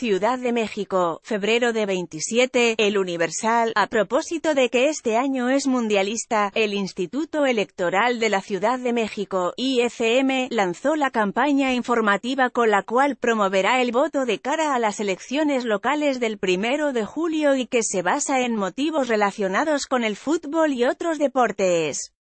Ciudad de México, febrero de 27, El Universal, a propósito de que este año es mundialista, el Instituto Electoral de la Ciudad de México, IFM, lanzó la campaña informativa con la cual promoverá el voto de cara a las elecciones locales del primero de julio y que se basa en motivos relacionados con el fútbol y otros deportes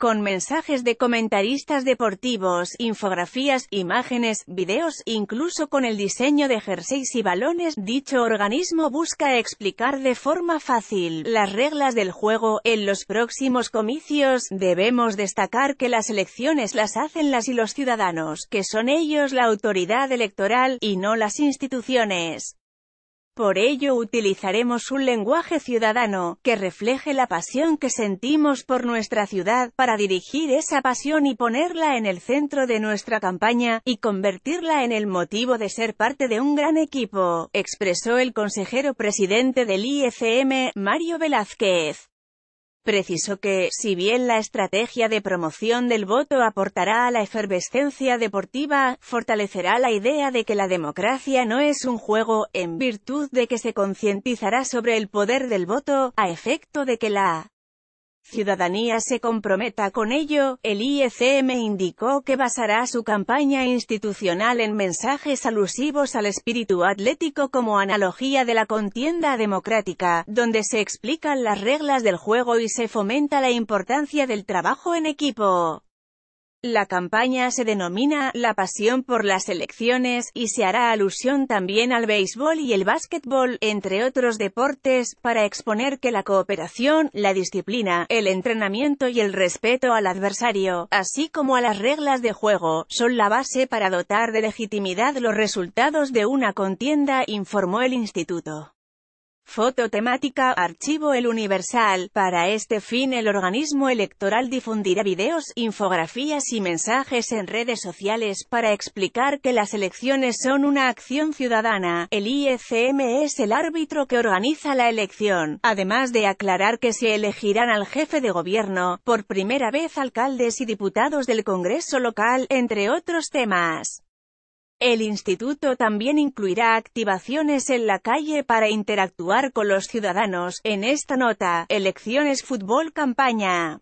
con mensajes de comentaristas deportivos, infografías, imágenes, videos, incluso con el diseño de jerseys y balones, dicho organismo busca explicar de forma fácil las reglas del juego. En los próximos comicios, debemos destacar que las elecciones las hacen las y los ciudadanos, que son ellos la autoridad electoral, y no las instituciones. Por ello utilizaremos un lenguaje ciudadano, que refleje la pasión que sentimos por nuestra ciudad, para dirigir esa pasión y ponerla en el centro de nuestra campaña, y convertirla en el motivo de ser parte de un gran equipo, expresó el consejero presidente del IFM, Mario Velázquez. Preciso que, si bien la estrategia de promoción del voto aportará a la efervescencia deportiva, fortalecerá la idea de que la democracia no es un juego, en virtud de que se concientizará sobre el poder del voto, a efecto de que la ciudadanía se comprometa con ello, el IECM indicó que basará su campaña institucional en mensajes alusivos al espíritu atlético como analogía de la contienda democrática, donde se explican las reglas del juego y se fomenta la importancia del trabajo en equipo. La campaña se denomina La pasión por las elecciones, y se hará alusión también al béisbol y el básquetbol, entre otros deportes, para exponer que la cooperación, la disciplina, el entrenamiento y el respeto al adversario, así como a las reglas de juego, son la base para dotar de legitimidad los resultados de una contienda, informó el instituto. Foto temática Archivo El Universal. Para este fin el organismo electoral difundirá videos, infografías y mensajes en redes sociales para explicar que las elecciones son una acción ciudadana. El IECM es el árbitro que organiza la elección, además de aclarar que se elegirán al jefe de gobierno, por primera vez alcaldes y diputados del Congreso local, entre otros temas. El instituto también incluirá activaciones en la calle para interactuar con los ciudadanos. En esta nota, elecciones fútbol campaña.